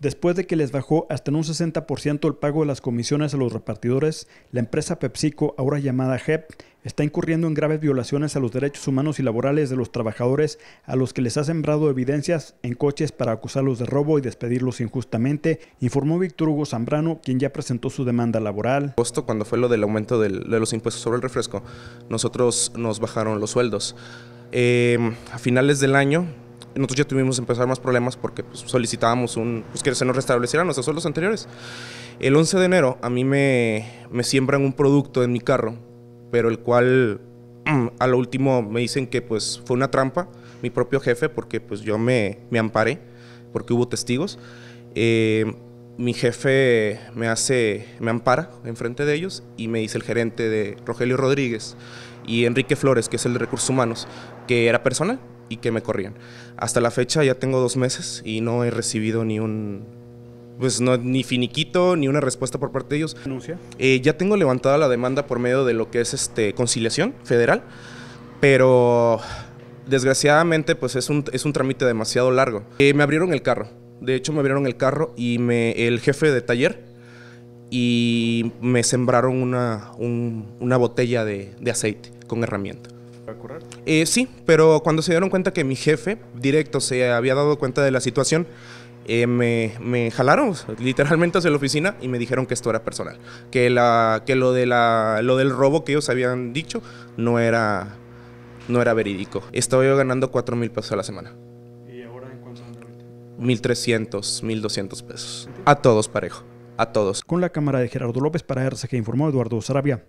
Después de que les bajó hasta en un 60% el pago de las comisiones a los repartidores, la empresa PepsiCo, ahora llamada JEP, está incurriendo en graves violaciones a los derechos humanos y laborales de los trabajadores a los que les ha sembrado evidencias en coches para acusarlos de robo y despedirlos injustamente, informó Víctor Hugo Zambrano, quien ya presentó su demanda laboral. Agosto, cuando fue lo del aumento de los impuestos sobre el refresco, nosotros nos bajaron los sueldos. Eh, a finales del año nosotros ya tuvimos empezar más problemas porque pues, solicitábamos un, pues, que se nos restablecieran nuestros sueldos anteriores. El 11 de enero a mí me, me siembran un producto en mi carro, pero el cual mm, a lo último me dicen que pues fue una trampa, mi propio jefe, porque pues yo me, me amparé, porque hubo testigos. Eh, mi jefe me hace, me ampara enfrente de ellos y me dice el gerente de Rogelio Rodríguez y Enrique Flores, que es el de recursos humanos, que era personal, y que me corrían. Hasta la fecha ya tengo dos meses y no he recibido ni un, pues no, ni finiquito, ni una respuesta por parte de ellos. Eh, ya tengo levantada la demanda por medio de lo que es este conciliación federal, pero desgraciadamente pues es un, es un trámite demasiado largo. Eh, me abrieron el carro, de hecho me abrieron el carro y me, el jefe de taller y me sembraron una, una botella de, de aceite con herramienta. Eh, sí, pero cuando se dieron cuenta que mi jefe directo se había dado cuenta de la situación, eh, me, me, jalaron literalmente hacia la oficina y me dijeron que esto era personal, que, la, que lo, de la, lo del robo que ellos habían dicho no era, no era verídico. Estaba yo ganando 4 mil pesos a la semana. ¿Y ahora en cuánto 1.300, 1.200 pesos. A todos parejo, a todos. Con la cámara de Gerardo López para que informó Eduardo Sarabia.